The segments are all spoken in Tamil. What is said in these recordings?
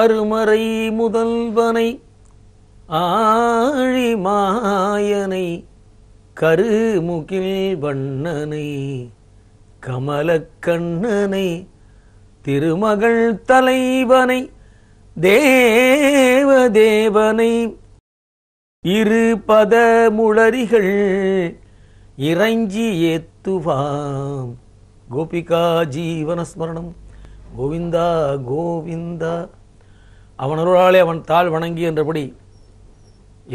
அருமறை முதல்வனை ஆழி மாயனை கருமுகில் வண்ணனை கமலக்கண்ணனை திருமகள் தலைவனை தேவதேவனை இரு பத முளரிகள் இறைஞ்சி ஏத்துவாம் கோபிகா ஜீவனஸ்மரணம் கோவிந்தா கோவிந்தா அவன் அருளாலே அவன் தாழ் வணங்கி என்றபடி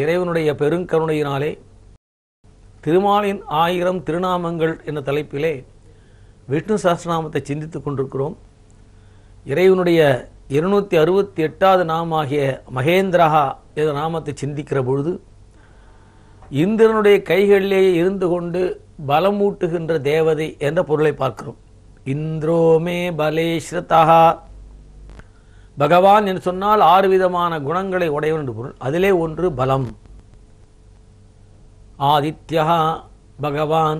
இறைவனுடைய பெருங்கருணையினாலே திருமாலின் ஆயிரம் திருநாமங்கள் என்ற தலைப்பிலே விஷ்ணு சாஸ்திரநாமத்தை சிந்தித்து கொண்டிருக்கிறோம் இறைவனுடைய இருநூற்றி அறுபத்தி எட்டாவது நாமாகிய மகேந்திரஹா என்ற நாமத்தை சிந்திக்கிற பொழுது இந்திரனுடைய கைகளிலேயே இருந்து கொண்டு பலமூட்டுகின்ற தேவதை என்ற பொருளை பார்க்கிறோம் இந்திரோமே பலேஸ்ரதா பகவான் என்று சொன்னால் ஆறு விதமான குணங்களை உடையவன் என்று பொருள் அதிலே ஒன்று பலம் ஆதித்யா பகவான்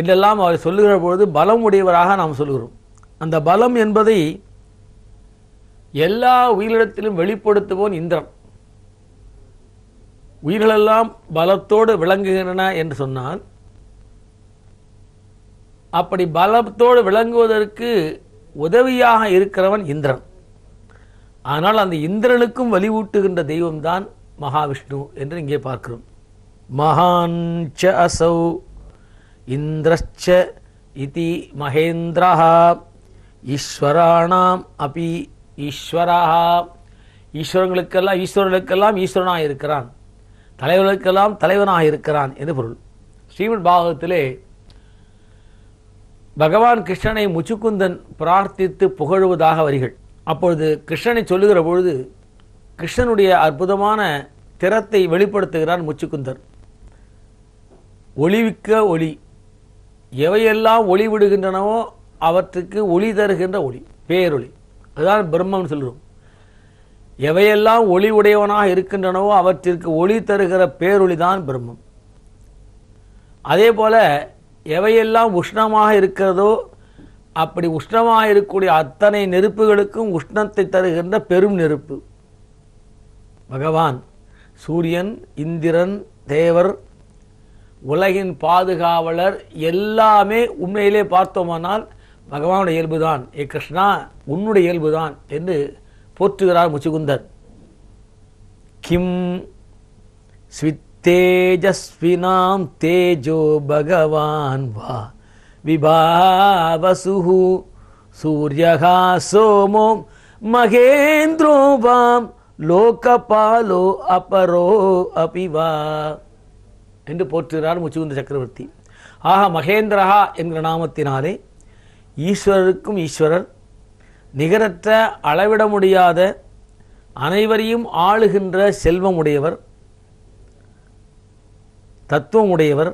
என்றெல்லாம் அவர் சொல்லுகிற பொழுது பலம் உடையவராக நாம் சொல்கிறோம் அந்த பலம் என்பதை எல்லா உயிரிடத்திலும் வெளிப்படுத்துவோன் இந்திரன் உயிர்களெல்லாம் பலத்தோடு விளங்குகின்றன என்று சொன்னால் அப்படி பலத்தோடு விளங்குவதற்கு உதவியாக இருக்கிறவன் இந்திரன் ஆனால் அந்த இந்திரனுக்கும் வலிவூட்டுகின்ற தெய்வம்தான் மகாவிஷ்ணு என்று இங்கே பார்க்கிறோம் மகான் அசௌ இந்திரச்ச இதி மகேந்திரா ஈஸ்வராணாம் அபி ஈஸ்வரா ஈஸ்வரங்களுக்கெல்லாம் ஈஸ்வரர்களுக்கெல்லாம் ஈஸ்வரனாக இருக்கிறான் தலைவர்களுக்கெல்லாம் தலைவனாக இருக்கிறான் என்று பொருள் ஸ்ரீமன் பாகவத்திலே பகவான் கிருஷ்ணனை முச்சுக்குந்தன் பிரார்த்தித்து புகழுவதாக வரிகள் அப்பொழுது கிருஷ்ணனை சொல்லுகிற பொழுது கிருஷ்ணனுடைய அற்புதமான திறத்தை வெளிப்படுத்துகிறார் முச்சுக்குந்தர் ஒளிவிக்க ஒளி எவையெல்லாம் ஒளி விடுகின்றனவோ அவற்றுக்கு ஒளி தருகின்ற ஒளி பேரொளி அதுதான் பிரம்மம்னு சொல்கிறோம் எவையெல்லாம் ஒளி உடையவனாக இருக்கின்றனவோ அவற்றிற்கு ஒளி தருகிற பேரொளி தான் பிரம்மம் அதே போல் எவையெல்லாம் உஷ்ணமாக இருக்கிறதோ அப்படி உஷ்ணமாக இருக்கக்கூடிய அத்தனை நெருப்புகளுக்கும் உஷ்ணத்தை தருகின்ற பெரும் நெருப்பு பகவான் சூரியன் இந்திரன் தேவர் உலகின் பாதுகாவலர் எல்லாமே உண்மையிலே பார்த்தோமானால் பகவானுடைய இயல்புதான் ஏ கிருஷ்ணா உன்னுடைய இயல்புதான் என்று போற்றுகிறார் முச்சுகுந்தர் கிம் ஸ்வித்தேஜஸ்வினாம் தேஜோ பகவான் வா विभावसुः சூர்யகா सोमो महेन्द्रो வாம் லோகபாலோ அபரோ அபிவா என்று போற்றுகிறார் முச்சுகுந்த சக்கரவர்த்தி ஆக மகேந்திரஹா என்கிற நாமத்தினாலே ஈஸ்வரருக்கும் ஈஸ்வரர் நிகரற்ற அளவிட முடியாத அனைவரையும் ஆளுகின்ற செல்வமுடையவர் தத்துவமுடையவர்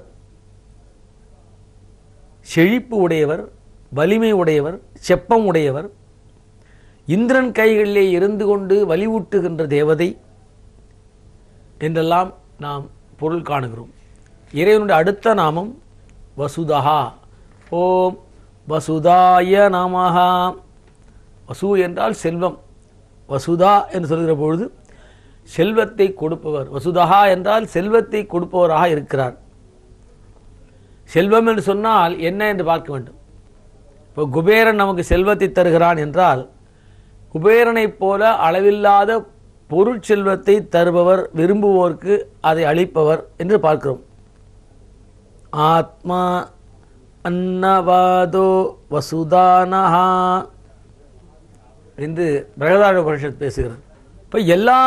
செழிப்பு உடையவர் வலிமை உடையவர் செப்பம் உடையவர் இந்திரன் கைகளிலே இருந்து கொண்டு வலிவூட்டுகின்ற தேவதை என்றெல்லாம் நாம் பொருள் காணுகிறோம் இறைவனுடைய அடுத்த நாமம் வசுதஹா ஓம் வசுதாய நாமஹா வசு என்றால் செல்வம் வசுதா என்று சொல்கிற பொழுது செல்வத்தை கொடுப்பவர் வசுதஹா என்றால் செல்வத்தை கொடுப்பவராக இருக்கிறார் செல்வம் என்று சொன்னால் என்ன என்று பார்க்க வேண்டும் இப்போ குபேரன் நமக்கு செல்வத்தை தருகிறான் என்றால் குபேரனைப் போல அளவில்லாத பொருட்செல்வத்தை தருபவர் விரும்புவோருக்கு அதை அளிப்பவர் என்று பார்க்கிறோம் ஆத்மா அன்னவாதோ வசுதானஹா என்று பிரகதாஜ பரிஷத் பேசுகிறார் இப்போ எல்லா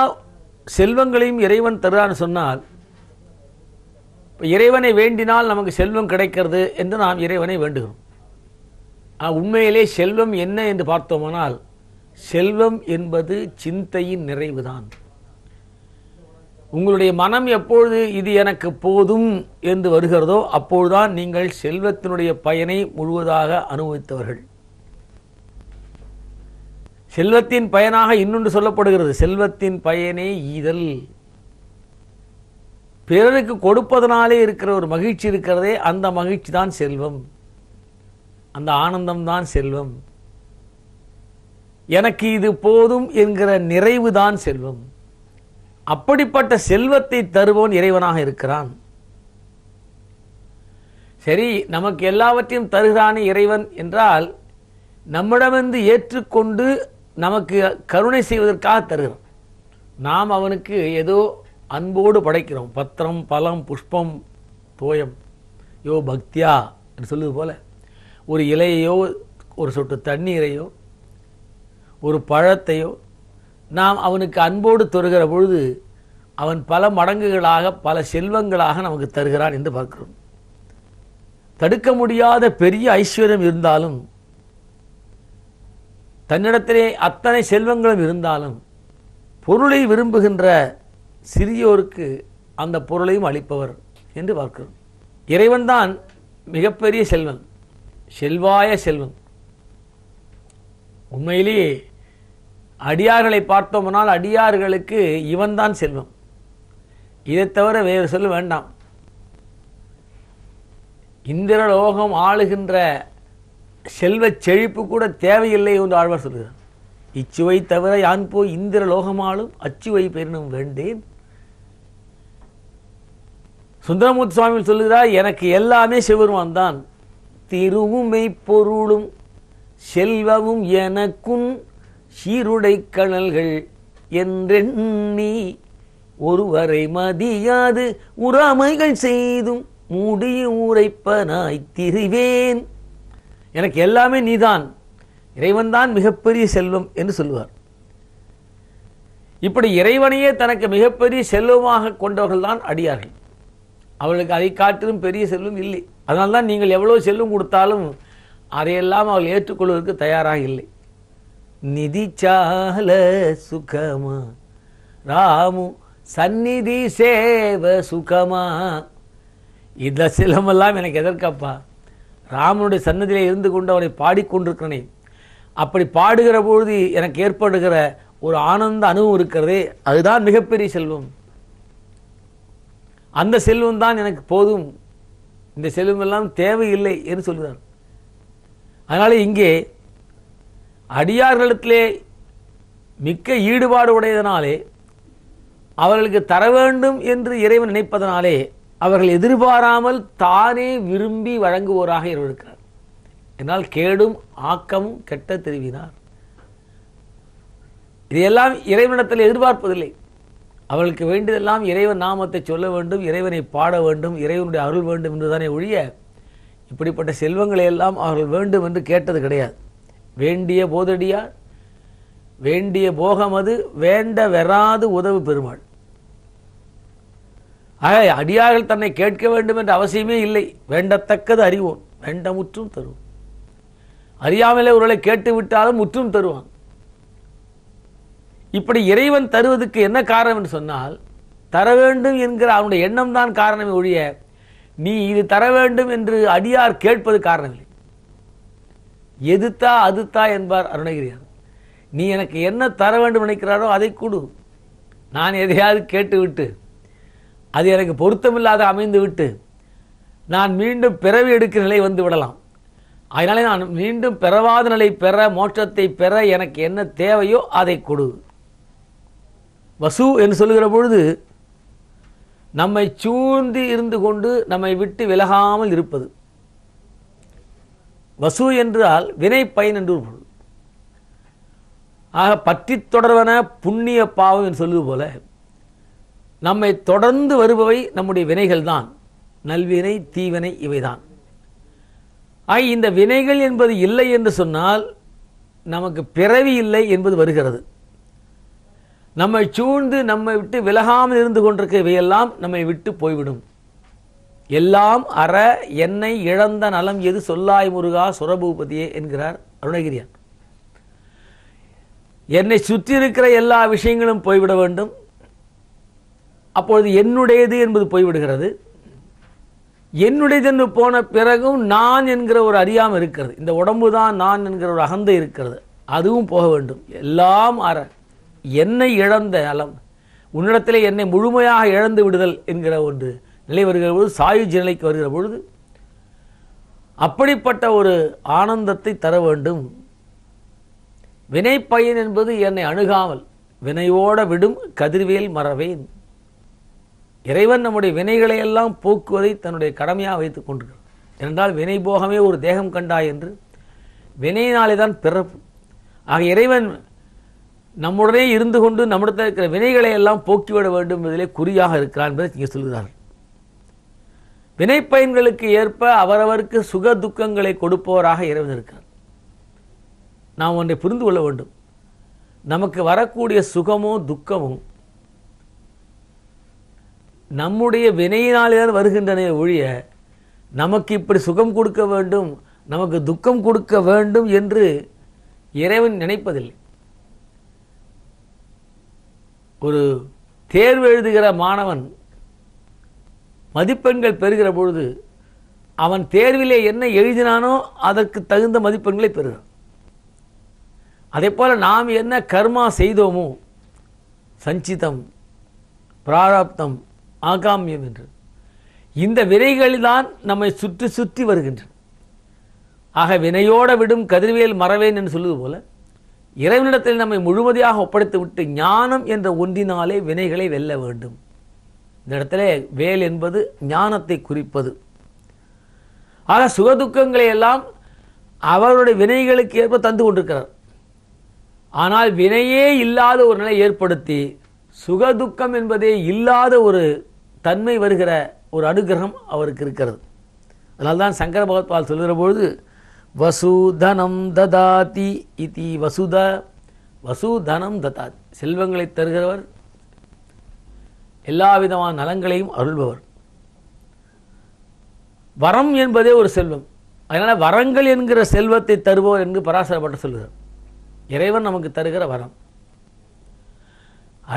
செல்வங்களையும் இறைவன் தருகிறான்னு சொன்னால் இறைவனை வேண்டினால் நமக்கு செல்வம் கிடைக்கிறது என்று நாம் இறைவனை வேண்டுகிறோம் உண்மையிலே செல்வம் என்ன என்று பார்த்தோமானால் செல்வம் என்பது சிந்தையின் நிறைவுதான் உங்களுடைய மனம் எப்பொழுது இது எனக்கு போதும் என்று வருகிறதோ அப்பொழுதுதான் நீங்கள் செல்வத்தினுடைய பயனை முழுவதாக அனுபவித்தவர்கள் செல்வத்தின் பயனாக இன்னொன்று சொல்லப்படுகிறது செல்வத்தின் பயனே ஈதல் பிறருக்கு கொடுப்பதனாலே இருக்கிற ஒரு மகிழ்ச்சி இருக்கிறதே அந்த மகிழ்ச்சி தான் செல்வம் அந்த ஆனந்தம் தான் செல்வம் எனக்கு இது போதும் என்கிற நிறைவு தான் செல்வம் அப்படிப்பட்ட செல்வத்தை தருவோன் இறைவனாக இருக்கிறான் சரி நமக்கு எல்லாவற்றையும் தருகிறானே இறைவன் என்றால் நம்மிடமிருந்து ஏற்றுக்கொண்டு நமக்கு கருணை செய்வதற்காக தருகிறான் நாம் அவனுக்கு ஏதோ அன்போடு படைக்கிறோம் பத்திரம் பழம் புஷ்பம் தோயம் யோ பக்தியா என்று சொல்லுவது போல ஒரு இலையையோ ஒரு சொட்டு தண்ணீரையோ ஒரு பழத்தையோ நாம் அவனுக்கு அன்போடு தருகிற பொழுது அவன் பல மடங்குகளாக பல செல்வங்களாக நமக்கு தருகிறான் என்று பார்க்கிறோம் தடுக்க முடியாத பெரிய ஐஸ்வர்யம் இருந்தாலும் தன்னிடத்திலே அத்தனை செல்வங்களும் இருந்தாலும் பொருளை விரும்புகின்ற சிறியோருக்கு அந்த பொருளையும் அளிப்பவர் என்று பார்க்கிறோம் இறைவன்தான் மிகப்பெரிய செல்வன் செல்வாய செல்வன் உண்மையிலேயே அடியார்களை பார்த்தோம்னால் அடியார்களுக்கு இவன்தான் செல்வம் இதை தவிர வேறு சொல்ல வேண்டாம் இந்திரலோகம் ஆளுகின்ற செல்வ செழிப்பு கூட தேவையில்லை என்று ஆழ்வார் சொல்கிறார் இச்சுவை தவிர யான் போய் இந்திரலோகம் ஆளும் அச்சுவை பெறினும் வேண்டேன் சுந்தரமூர்த்தி சுவாமி சொல்லுகிறார் எனக்கு எல்லாமே சிவருமான் தான் திருவுமை பொருளும் செல்வமும் எனக்கும் சீருடை கணல்கள் என்றெண்ணி ஒருவரை மதியாது உறாமைகள் செய்தும் மூடிய உரைப்பனாய் திரிவேன் எனக்கு எல்லாமே நீதான் இறைவன்தான் மிகப்பெரிய செல்வம் என்று சொல்லுவார் இப்படி இறைவனையே தனக்கு மிகப்பெரிய செல்வமாக கொண்டவர்கள்தான் அடியார்கள் அவளுக்கு அதை காட்டிலும் பெரிய செல்வம் இல்லை அதனால்தான் நீங்கள் எவ்வளோ செல்வம் கொடுத்தாலும் அதையெல்லாம் அவள் ஏற்றுக்கொள்வதற்கு தயாராக இல்லை நிதி சால சுகமா ராமு சந்நிதி சேவ சுகமா இந்த செல்வமெல்லாம் எனக்கு எதற்கப்பா ராமனுடைய சன்னதியில் இருந்து கொண்டு அவனை பாடிக்கொண்டிருக்கிறனே அப்படி பாடுகிற பொழுது எனக்கு ஏற்படுகிற ஒரு ஆனந்த அனுபவம் இருக்கிறதே அதுதான் மிகப்பெரிய செல்வம் அந்த செல்வம் தான் எனக்கு போதும் இந்த செல்வம் எல்லாம் தேவையில்லை என்று சொல்கிறார் அதனால இங்கே அடியார்களிடத்திலே மிக்க ஈடுபாடு உடையதனாலே அவர்களுக்கு தர வேண்டும் என்று இறைவன் நினைப்பதனாலே அவர்கள் எதிர்பாராமல் தானே விரும்பி வழங்குவோராக இருக்கிறார் என்னால் கேடும் ஆக்கமும் கெட்ட தெரிவினார் இதையெல்லாம் இறைவனிடத்தில் எதிர்பார்ப்பதில்லை அவளுக்கு வேண்டியதெல்லாம் இறைவன் நாமத்தை சொல்ல வேண்டும் இறைவனை பாட வேண்டும் இறைவனுடைய அருள் வேண்டும் என்றுதானே ஒழிய இப்படிப்பட்ட செல்வங்களை எல்லாம் அவர்கள் வேண்டும் என்று கேட்டது கிடையாது வேண்டிய போதடியார் வேண்டிய போகம் அது வேண்ட வெறாது உதவு பெருமாள் ஆக அடியார்கள் தன்னை கேட்க வேண்டும் என்ற அவசியமே இல்லை வேண்டத்தக்கது அறிவோம் வேண்ட முற்றும் தருவோம் அறியாமலே ஒருவேளை கேட்டு விட்டாலும் முற்றும் தருவான் இப்படி இறைவன் தருவதற்கு என்ன காரணம் என்று சொன்னால் தர வேண்டும் என்கிற அவனுடைய எண்ணம் தான் காரணமே ஒழிய நீ இது தர வேண்டும் என்று அடியார் கேட்பது காரணம் இல்லை எதுத்தா அதுத்தா என்பார் அருணகிரியார் நீ எனக்கு என்ன தர வேண்டும் நினைக்கிறாரோ அதை கொடு நான் எதையாவது கேட்டுவிட்டு அது எனக்கு பொருத்தமில்லாத அமைந்து விட்டு நான் மீண்டும் பிறவி எடுக்கிற நிலை வந்து விடலாம் அதனாலே நான் மீண்டும் பிறவாத நிலை பெற மோட்சத்தை பெற எனக்கு என்ன தேவையோ அதை கொடு வசு என்று சொல்லுகிற பொழுது நம்மை சூழ்ந்து இருந்து கொண்டு நம்மை விட்டு விலகாமல் இருப்பது வசு என்றால் வினை பயன் என்று ஒரு பொருள் ஆக பற்றி தொடர்வன புண்ணிய பாவம் என்று சொல்லுவது போல நம்மை தொடர்ந்து வருபவை நம்முடைய வினைகள் தான் நல்வினை தீவினை இவைதான் ஆக இந்த வினைகள் என்பது இல்லை என்று சொன்னால் நமக்கு பிறவி இல்லை என்பது வருகிறது நம்மை சூழ்ந்து நம்மை விட்டு விலகாமல் இருந்து கொண்டிருக்கவையெல்லாம் நம்மை விட்டு போய்விடும் எல்லாம் அற என்னை இழந்த நலம் எது சொல்லாய் முருகா சுரபூபதியே என்கிறார் அருணகிரியார் என்னை சுற்றி இருக்கிற எல்லா விஷயங்களும் போய்விட வேண்டும் அப்பொழுது என்னுடையது என்பது போய்விடுகிறது என்னுடையது என்று போன பிறகும் நான் என்கிற ஒரு அறியாமல் இருக்கிறது இந்த உடம்பு தான் நான் என்கிற ஒரு அகந்தை இருக்கிறது அதுவும் போக வேண்டும் எல்லாம் அற என்னை இழந்த அலம் உன்னிடத்திலே என்னை முழுமையாக இழந்து விடுதல் என்கிற ஒன்று நிலை வருகிற பொழுது சாயுஜ் நிலைக்கு வருகிற பொழுது அப்படிப்பட்ட ஒரு ஆனந்தத்தை தர வேண்டும் வினை பயன் என்பது என்னை அணுகாமல் வினையோட விடும் கதிர்வேல் மறவேன் இறைவன் நம்முடைய வினைகளை எல்லாம் போக்குவதை தன்னுடைய கடமையாக வைத்துக் கொண்டிருக்கிறார் என்றால் வினை போகமே ஒரு தேகம் கண்டாய் என்று வினையினாலே தான் பிறப்பு ஆக இறைவன் நம்முடனே இருந்து கொண்டு நம்மிடத்தில் இருக்கிற வினைகளை எல்லாம் போக்கிவிட வேண்டும் என்பதிலே குறியாக இருக்கிறார் என்பதை இங்கே சொல்கிறார் வினை பயன்களுக்கு ஏற்ப அவரவருக்கு சுக துக்கங்களை கொடுப்பவராக இறைவன் இருக்கிறார் நாம் ஒன்றை புரிந்து கொள்ள வேண்டும் நமக்கு வரக்கூடிய சுகமோ துக்கமோ நம்முடைய வினையினாலேதான் வருகின்றன ஒழிய நமக்கு இப்படி சுகம் கொடுக்க வேண்டும் நமக்கு துக்கம் கொடுக்க வேண்டும் என்று இறைவன் நினைப்பதில்லை ஒரு தேர்வு எழுதுகிற மாணவன் மதிப்பெண்கள் பெறுகிற பொழுது அவன் தேர்விலே என்ன எழுதினானோ அதற்கு தகுந்த மதிப்பெண்களை பெறுகிறான் அதே போல் நாம் என்ன கர்மா செய்தோமோ சஞ்சிதம் பிராராப்தம் ஆகாமியம் என்று இந்த வினைகளில்தான் நம்மை சுற்றி சுற்றி வருகின்றன ஆக வினையோட விடும் கதிர்வேல் மறவேன் என்று சொல்லுவது போல இறைவனிடத்தில் நம்மை முழுமதியாக விட்டு ஞானம் என்ற ஒன்றினாலே வினைகளை வெல்ல வேண்டும் இந்த இடத்துல வேல் என்பது ஞானத்தை குறிப்பது ஆக சுகதுக்கங்களை எல்லாம் அவருடைய வினைகளுக்கு ஏற்ப தந்து கொண்டிருக்கிறார் ஆனால் வினையே இல்லாத ஒரு நிலை ஏற்படுத்தி சுகதுக்கம் என்பதே இல்லாத ஒரு தன்மை வருகிற ஒரு அனுகிரகம் அவருக்கு இருக்கிறது அதனால்தான் சங்கர பகவத்பால் சொல்கிற பொழுது வசுதனம் ததாதி இதி வசுத வசுதனம் ததாதி செல்வங்களை தருகிறவர் எல்லா விதமான நலங்களையும் அருள்பவர் வரம் என்பதே ஒரு செல்வம் அதனால் வரங்கள் என்கிற செல்வத்தை தருபவர் என்று பராசரப்பட்டு சொல்கிறார் இறைவன் நமக்கு தருகிற வரம்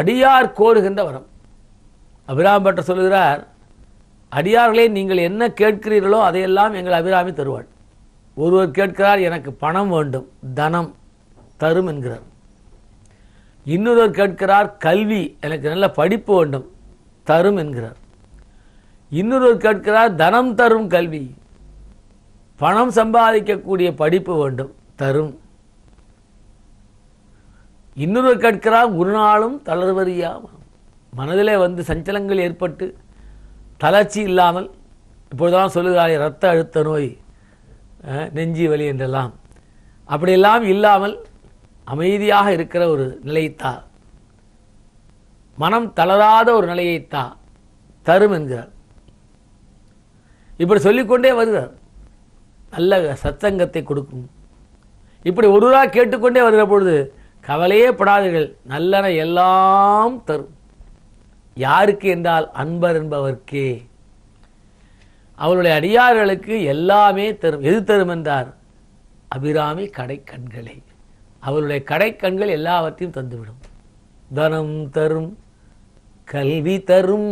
அடியார் கோருகின்ற வரம் அபிராமி பட்ட சொல்கிறார் அடியார்களே நீங்கள் என்ன கேட்கிறீர்களோ அதையெல்லாம் எங்கள் அபிராமி தருவாள் ஒருவர் கேட்கிறார் எனக்கு பணம் வேண்டும் தனம் தரும் என்கிறார் இன்னொருவர் கேட்கிறார் கல்வி எனக்கு நல்ல படிப்பு வேண்டும் தரும் என்கிறார் இன்னொருவர் கேட்கிறார் தனம் தரும் கல்வி பணம் சம்பாதிக்கக்கூடிய படிப்பு வேண்டும் தரும் இன்னொருவர் கேட்கிறார் ஒரு நாளும் தளர்வறியா மனதிலே வந்து சஞ்சலங்கள் ஏற்பட்டு தளர்ச்சி இல்லாமல் இப்பொழுதுதான் சொல்லுகிறாய் ரத்த அழுத்த நோய் நெஞ்சி வலி என்றெல்லாம் அப்படியெல்லாம் இல்லாமல் அமைதியாக இருக்கிற ஒரு நிலைத்தா மனம் தளராத ஒரு நிலையைத்தா தரும் என்கிறார் இப்படி சொல்லிக்கொண்டே வருகிறார் நல்ல சத்தங்கத்தை கொடுக்கும் இப்படி ஒருவராக கேட்டுக்கொண்டே வருகிற பொழுது கவலையே படாதீர்கள் நல்லன எல்லாம் தரும் யாருக்கு என்றால் அன்பர் என்பவர்க்கே அவளுடைய அடியார்களுக்கு எல்லாமே தரும் எது தரும் என்றார் அபிராமி கண்களை அவளுடைய கடைக்கண்கள் எல்லாவற்றையும் தந்துவிடும் தனம் தரும் கல்வி தரும்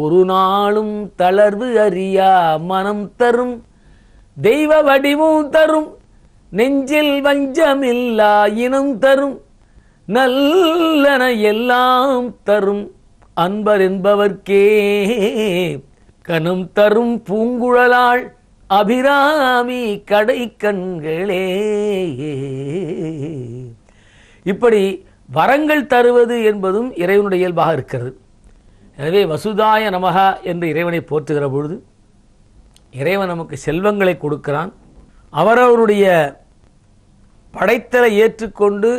ஒரு நாளும் தளர்வு அறியா மனம் தரும் தெய்வ வடிவும் தரும் நெஞ்சில் இல்லா இனம் தரும் நல்லன எல்லாம் தரும் அன்பர் என்பவர்க்கே கனம் தரும் பூங்குழலாள் அபிராமி கடை கண்களே இப்படி வரங்கள் தருவது என்பதும் இறைவனுடைய இயல்பாக இருக்கிறது எனவே வசுதாய நமகா என்று இறைவனை போற்றுகிற பொழுது இறைவன் நமக்கு செல்வங்களை கொடுக்கிறான் அவரவருடைய படைத்தலை ஏற்றுக்கொண்டு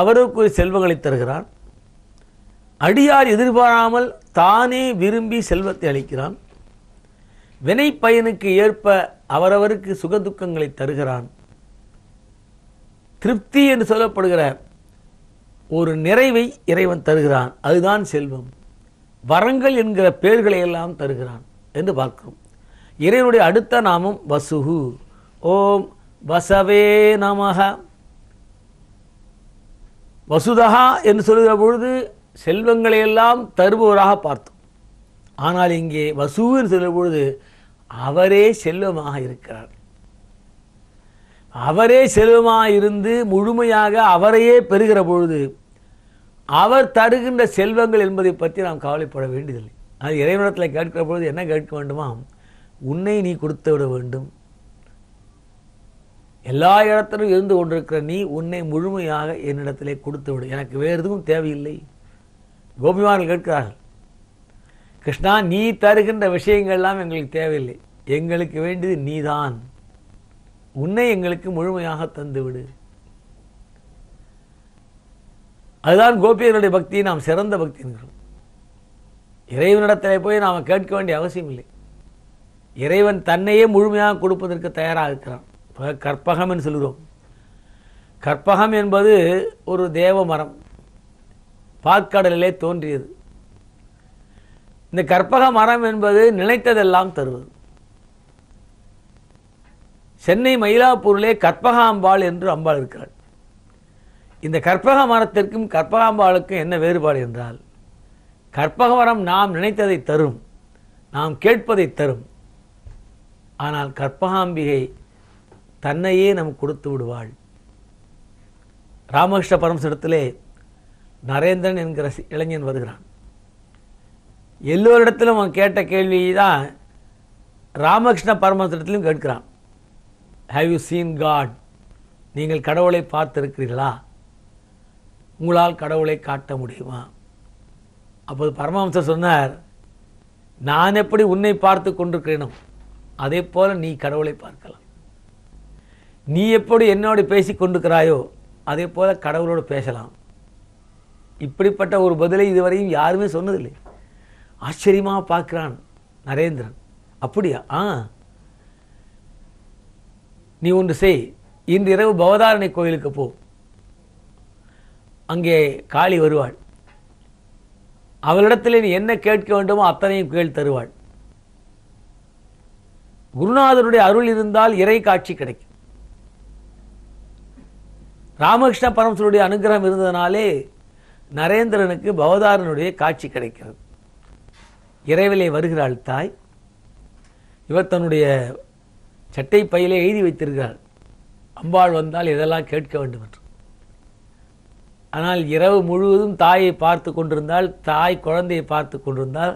அவருக்கு செல்வங்களை தருகிறான் அடியார் எதிர்பாராமல் தானே விரும்பி செல்வத்தை அளிக்கிறான் வினை பயனுக்கு ஏற்ப அவரவருக்கு சுகதுக்கங்களை தருகிறான் திருப்தி என்று சொல்லப்படுகிற ஒரு நிறைவை இறைவன் தருகிறான் அதுதான் செல்வம் வரங்கள் என்கிற பெயர்களை எல்லாம் தருகிறான் என்று பார்க்கிறோம் இறைவனுடைய அடுத்த நாமம் வசுகு ஓம் வசவே நமக வசுதகா என்று சொல்கிற பொழுது செல்வங்களை எல்லாம் தருபவராக பார்த்தோம் ஆனால் இங்கே வசுன்னு சொல்லும் பொழுது அவரே செல்வமாக இருக்கிறார் அவரே செல்வமாக இருந்து முழுமையாக அவரையே பெறுகிற பொழுது அவர் தருகின்ற செல்வங்கள் என்பதை பற்றி நாம் கவலைப்பட வேண்டியதில்லை அது இறைவனத்தில் கேட்கிற பொழுது என்ன கேட்க வேண்டுமா உன்னை நீ கொடுத்து விட வேண்டும் எல்லா இடத்திலும் இருந்து கொண்டிருக்கிற நீ உன்னை முழுமையாக என்னிடத்திலே கொடுத்து விடு எனக்கு வேறு எதுவும் தேவையில்லை கோபிமார்கள் கேட்கிறார்கள் கிருஷ்ணா நீ தருகின்ற விஷயங்கள்லாம் எங்களுக்கு தேவையில்லை எங்களுக்கு வேண்டியது நீதான் உன்னை எங்களுக்கு முழுமையாக தந்துவிடு அதுதான் கோபியர்களுடைய பக்தியை நாம் சிறந்த பக்தி என்கிறோம் இறைவனிடத்தில் போய் நாம் கேட்க வேண்டிய அவசியம் இல்லை இறைவன் தன்னையே முழுமையாக கொடுப்பதற்கு தயாராக இருக்கிறான் இப்போ கற்பகம் என்று சொல்கிறோம் கற்பகம் என்பது ஒரு தேவ மரம் பாற்கடலிலே தோன்றியது இந்த கற்பக மரம் என்பது நினைத்ததெல்லாம் தருவது சென்னை மயிலாப்பூரிலே கற்பகாம்பாள் என்று அம்பாள் இருக்கிறாள் இந்த கற்பக மரத்திற்கும் கற்பகாம்பாளுக்கும் என்ன வேறுபாடு என்றால் கற்பக மரம் நாம் நினைத்ததை தரும் நாம் கேட்பதை தரும் ஆனால் கற்பகாம்பிகை தன்னையே நம் கொடுத்து விடுவாள் ராமகிருஷ்ண பரமசிடத்திலே நரேந்திரன் என்கிற இளைஞன் வருகிறான் எல்லோரிடத்திலும் அவன் கேட்ட கேள்வி தான் ராமகிருஷ்ண பரமத்திடத்திலும் கேட்கிறான் ஹாவ் யூ சீன் காட் நீங்கள் கடவுளை பார்த்துருக்கிறீர்களா உங்களால் கடவுளை காட்ட முடியுமா அப்போது பரமஹம்சர் சொன்னார் நான் எப்படி உன்னை பார்த்து கொண்டிருக்கிறேனோ அதே போல் நீ கடவுளை பார்க்கலாம் நீ எப்படி என்னோடு பேசி கொண்டிருக்கிறாயோ அதே போல் கடவுளோடு பேசலாம் இப்படிப்பட்ட ஒரு பதிலை இதுவரையும் யாருமே சொன்னதில்லை ஆச்சரியமாக பார்க்குறான் நரேந்திரன் அப்படியா ஆ நீ ஒன்று செய் இன்று இரவு பவதாரணை கோயிலுக்கு போ அங்கே காளி வருவாள் அவளிடத்தில் நீ என்ன கேட்க வேண்டுமோ அத்தனையும் கேள் தருவாள் குருநாதனுடைய அருள் இருந்தால் இறை காட்சி கிடைக்கும் ராமகிருஷ்ண பரமசருடைய அனுகிரகம் இருந்ததுனாலே நரேந்திரனுக்கு பவதாரனுடைய காட்சி கிடைக்கிறது இறைவிலே வருகிறாள் தாய் இவர் தன்னுடைய சட்டை பையிலே எழுதி வைத்திருக்கிறார் அம்பாள் வந்தால் இதெல்லாம் கேட்க வேண்டும் என்று ஆனால் இரவு முழுவதும் தாயை பார்த்து கொண்டிருந்தால் தாய் குழந்தையை பார்த்து கொண்டிருந்தால்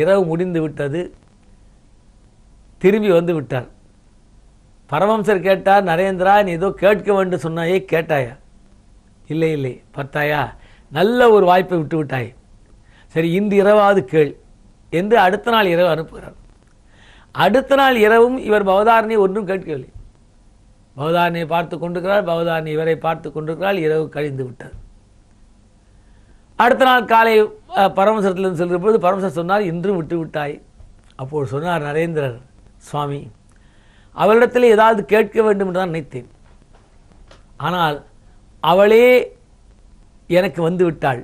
இரவு முடிந்து விட்டது திரும்பி வந்து விட்டார் பரமம்சர் கேட்டார் நரேந்திரா நீ ஏதோ கேட்க வேண்டும் சொன்னாயே கேட்டாயா இல்லை இல்லை பார்த்தாயா நல்ல ஒரு வாய்ப்பை விட்டு விட்டாய் சரி இந்த இரவாவது கேள் என்று அடுத்த நாள் இரவு அனுப்புகிறார் அடுத்த நாள் இரவும் இவர் பவதாரணியை ஒன்றும் கேட்கவில்லை பவதாரணியை பார்த்து கொண்டிருக்கிறார் பவதாரணி இவரை பார்த்து கொண்டிருக்கிறார் இரவு கழிந்து விட்டது அடுத்த நாள் காலை பரமசரத்திலிருந்து செல்கிற பொழுது பரமசர் சொன்னார் இன்றும் விட்டு விட்டாய் அப்போது சொன்னார் நரேந்திரர் சுவாமி அவளிடத்தில் ஏதாவது கேட்க வேண்டும் என்று தான் நினைத்தேன் ஆனால் அவளே எனக்கு வந்து விட்டாள்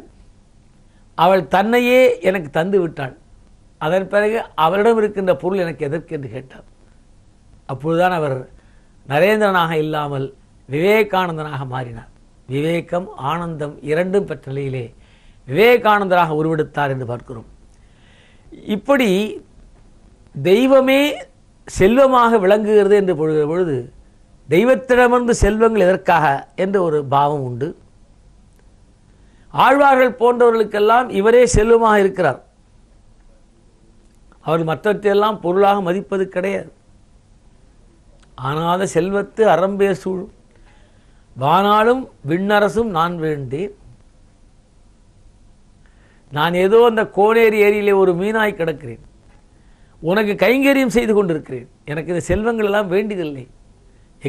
அவள் தன்னையே எனக்கு தந்து விட்டாள் அதன் பிறகு அவரிடம் இருக்கின்ற பொருள் எனக்கு எதற்கு என்று கேட்டார் அப்பொழுதுதான் அவர் நரேந்திரனாக இல்லாமல் விவேகானந்தனாக மாறினார் விவேகம் ஆனந்தம் இரண்டும் பெற்ற நிலையிலே விவேகானந்தராக உருவெடுத்தார் என்று பார்க்கிறோம் இப்படி தெய்வமே செல்வமாக விளங்குகிறது என்று பொழுகிற பொழுது தெய்வத்திடமிருந்து செல்வங்கள் எதற்காக என்ற ஒரு பாவம் உண்டு ஆழ்வார்கள் போன்றவர்களுக்கெல்லாம் இவரே செல்வமாக இருக்கிறார் அவர் மற்றத்தையெல்லாம் பொருளாக மதிப்பது கிடையாது ஆனால் செல்வத்து அறம்பே சூழும் வானாலும் விண்ணரசும் நான் வேண்டேன் நான் ஏதோ அந்த கோனேரி ஏரியிலே ஒரு மீனாய் கிடக்கிறேன் உனக்கு கைங்கரியம் செய்து கொண்டிருக்கிறேன் எனக்கு இந்த செல்வங்கள் எல்லாம் வேண்டியதில்லை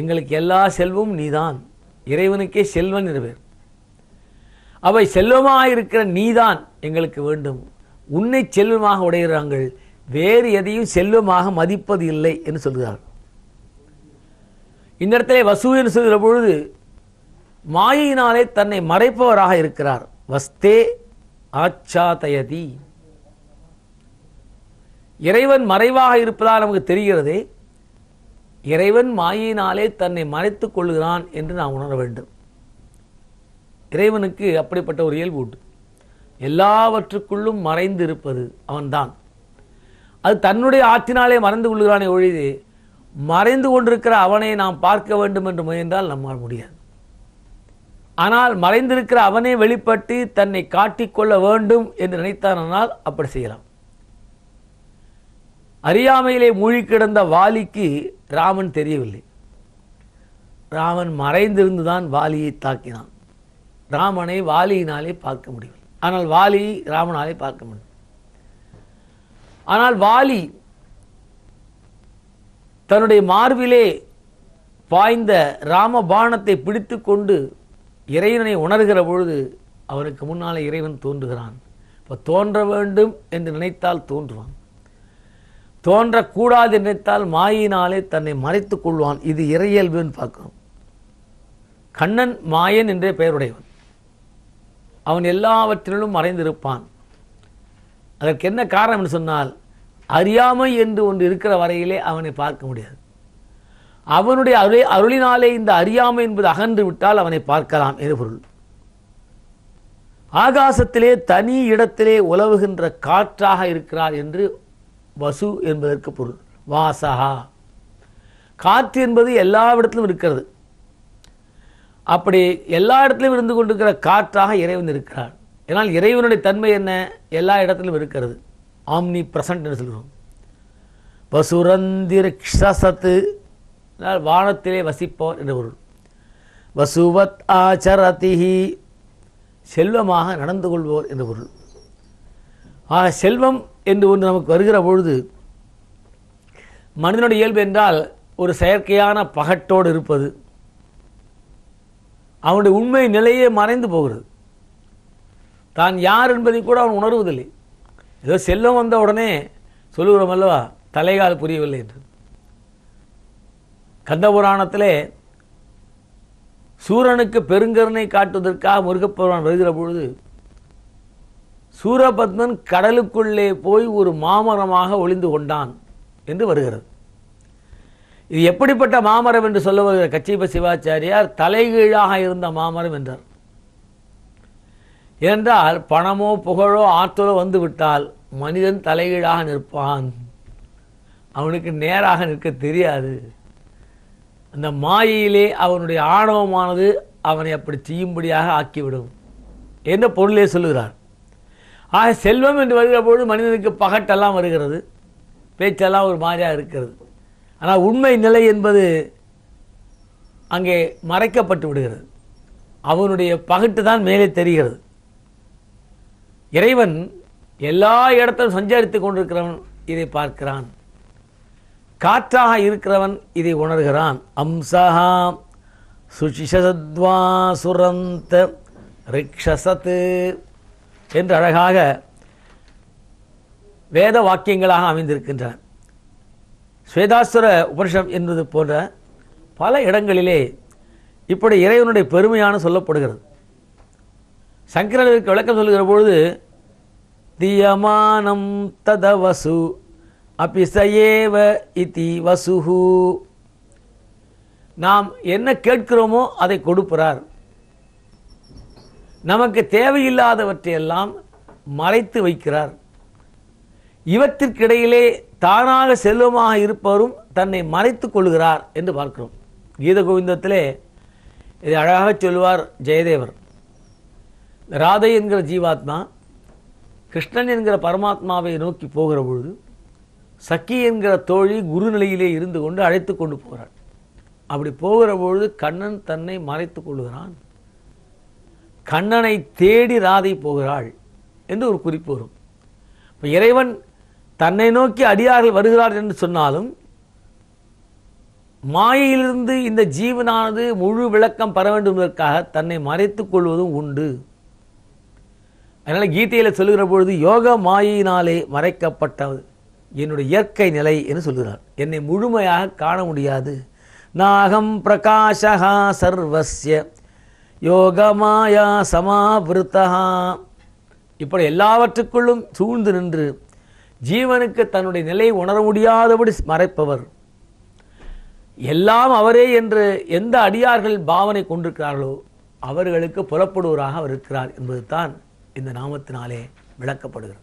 எங்களுக்கு எல்லா செல்வமும் நீதான் இறைவனுக்கே செல்வன் இருவர் அவை செல்வமாக இருக்கிற நீதான் எங்களுக்கு வேண்டும் உன்னை செல்வமாக உடையிறாங்கள் வேறு எதையும் செல்வமாக மதிப்பது இல்லை என்று சொல்கிறார் இடத்துல வசு என்று சொல்கிற பொழுது மாயினாலே தன்னை மறைப்பவராக இருக்கிறார் வஸ்தே ஆச்சாதயதி இறைவன் மறைவாக இருப்பதால் நமக்கு தெரிகிறதே இறைவன் மாயினாலே தன்னை மறைத்துக் கொள்கிறான் என்று நாம் உணர வேண்டும் இறைவனுக்கு அப்படிப்பட்ட ஒரு இயல்பு உண்டு எல்லாவற்றுக்குள்ளும் மறைந்து இருப்பது அவன்தான் அது தன்னுடைய ஆற்றினாலே மறந்து கொள்கிறானே ஒழிது மறைந்து கொண்டிருக்கிற அவனை நாம் பார்க்க வேண்டும் என்று முயன்றால் நம்மால் முடியாது ஆனால் மறைந்திருக்கிற அவனே வெளிப்பட்டு தன்னை காட்டிக்கொள்ள வேண்டும் என்று நினைத்தானால் அப்படி செய்யலாம் அறியாமையிலே மூழ்கி கிடந்த வாலிக்கு ராமன் தெரியவில்லை ராமன் மறைந்திருந்து தான் வாலியை தாக்கினான் ராமனை வாலியினாலே பார்க்க முடியவில்லை ஆனால் வாலி ராமனாலே பார்க்க முடியும் ஆனால் வாலி தன்னுடைய மார்பிலே பாய்ந்த ராமபானத்தை பிடித்து கொண்டு இறைவனை உணர்கிற பொழுது அவனுக்கு முன்னாலே இறைவன் தோன்றுகிறான் இப்போ தோன்ற வேண்டும் என்று நினைத்தால் தோன்றுவான் தோன்றக்கூடாது நினைத்தால் மாயினாலே தன்னை மறைத்துக் கொள்வான் இது இறையல்புன்னு பார்க்கிறோம் கண்ணன் மாயன் என்றே பெயருடையவன் அவன் எல்லாவற்றிலும் மறைந்திருப்பான் அதற்கு என்ன காரணம்னு சொன்னால் அறியாமை என்று ஒன்று இருக்கிற வரையிலே அவனை பார்க்க முடியாது அவனுடைய அருளை அருளினாலே இந்த அறியாமை என்பது அகன்று விட்டால் அவனை பார்க்கலாம் என்று பொருள் ஆகாசத்திலே தனி இடத்திலே உலவுகின்ற காற்றாக இருக்கிறார் என்று வசு என்பதற்கு பொருள் வாசகா காற்று என்பது எல்லா இடத்திலும் இருக்கிறது அப்படி எல்லா இடத்திலும் இருந்து கொண்டிருக்கிற காற்றாக இறைவன் இருக்கிறார் ஏன்னால் இறைவனுடைய தன்மை என்ன எல்லா இடத்திலும் இருக்கிறது ஆம்னி பிரசன்ட் என்று சொல்கிறோம் வசுரந்திரிக்ஷசத்து வானத்திலே வசிப்போர் என்று பொருள் வசுவத் ஆச்சரதிஹி செல்வமாக நடந்து கொள்வோர் என்று பொருள் ஆக செல்வம் என்று ஒன்று நமக்கு வருகிற பொழுது மனிதனுடைய இயல்பு என்றால் ஒரு செயற்கையான பகட்டோடு இருப்பது அவனுடைய உண்மை நிலையே மறைந்து போகிறது தான் யார் என்பதை கூட அவன் உணர்வதில்லை ஏதோ செல்லம் வந்த உடனே சொல்லுகிறோம் அல்லவா தலைகால் புரியவில்லை என்று கந்தபுராணத்திலே சூரனுக்கு பெருங்கருணை காட்டுவதற்காக முருகப்பெருமான் வருகிற பொழுது சூரபத்மன் கடலுக்குள்ளே போய் ஒரு மாமரமாக ஒளிந்து கொண்டான் என்று வருகிறது இது எப்படிப்பட்ட மாமரம் என்று சொல்ல வருகிற கச்சிப்ப சிவாச்சாரியார் தலைகீழாக இருந்த மாமரம் என்றார் என்றால் பணமோ புகழோ ஆற்றலோ வந்துவிட்டால் மனிதன் தலைகீழாக நிற்பான் அவனுக்கு நேராக நிற்க தெரியாது அந்த மாயையிலே அவனுடைய ஆணவமானது அவனை அப்படி செய்யும்படியாக ஆக்கிவிடும் என்ற பொருளே சொல்லுகிறார் ஆக செல்வம் என்று வருகிற பொழுது மனிதனுக்கு பகட்டெல்லாம் வருகிறது பேச்செல்லாம் ஒரு மாதிரியாக இருக்கிறது ஆனால் உண்மை நிலை என்பது அங்கே மறைக்கப்பட்டு விடுகிறது அவனுடைய பகட்டு தான் மேலே தெரிகிறது இறைவன் எல்லா இடத்திலும் சஞ்சாரித்துக் கொண்டிருக்கிறவன் இதை பார்க்கிறான் காற்றாக இருக்கிறவன் இதை உணர்கிறான் அம்சஹா சுஷிஷத்வா சுரந்த ரிக்ஷசத்து என்று அழகாக வேத வாக்கியங்களாக அமைந்திருக்கின்றன ஸ்வேதாசுர உபனிஷம் என்பது போன்ற பல இடங்களிலே இப்படி இறைவனுடைய பெருமையான சொல்லப்படுகிறது சங்கரருக்கு விளக்கம் சொல்லுகிற பொழுது தியமானம் வசு அபிசயேவ இதி வசுஹு நாம் என்ன கேட்கிறோமோ அதை கொடுப்பார் நமக்கு தேவையில்லாதவற்றையெல்லாம் மறைத்து வைக்கிறார் இவற்றிற்கிடையிலே தானாக செல்வமாக இருப்பவரும் தன்னை மறைத்து கொள்கிறார் என்று பார்க்கிறோம் கீத கோவிந்தத்திலே இதை அழகாக சொல்வார் ஜெயதேவர் ராதை என்கிற ஜீவாத்மா கிருஷ்ணன் என்கிற பரமாத்மாவை நோக்கி போகிற பொழுது சக்கி என்கிற தோழி குருநிலையிலே இருந்து கொண்டு அழைத்து கொண்டு போகிறாள் அப்படி போகிற பொழுது கண்ணன் தன்னை மறைத்து கொள்கிறான் கண்ணனை தேடி ராதை போகிறாள் என்று ஒரு குறிப்பு வரும் இப்போ இறைவன் தன்னை நோக்கி அடியார்கள் வருகிறார் என்று சொன்னாலும் மாயையிலிருந்து இந்த ஜீவனானது முழு விளக்கம் பெற வேண்டும் என்பதற்காக தன்னை மறைத்துக் கொள்வதும் உண்டு அதனால் கீதையில் சொல்லுகிற பொழுது யோக மாயினாலே மறைக்கப்பட்டது என்னுடைய இயற்கை நிலை என்று சொல்கிறார் என்னை முழுமையாக காண முடியாது நாகம் பிரகாஷகா யோக மாயா சமாபிருத்தா இப்படி எல்லாவற்றுக்குள்ளும் சூழ்ந்து நின்று ஜீவனுக்கு தன்னுடைய நிலை உணர முடியாதபடி மறைப்பவர் எல்லாம் அவரே என்று எந்த அடியார்கள் பாவனை கொண்டிருக்கிறார்களோ அவர்களுக்கு புலப்படுவராக அவர் இருக்கிறார் என்பதுதான் இந்த நாமத்தினாலே விளக்கப்படுகிறது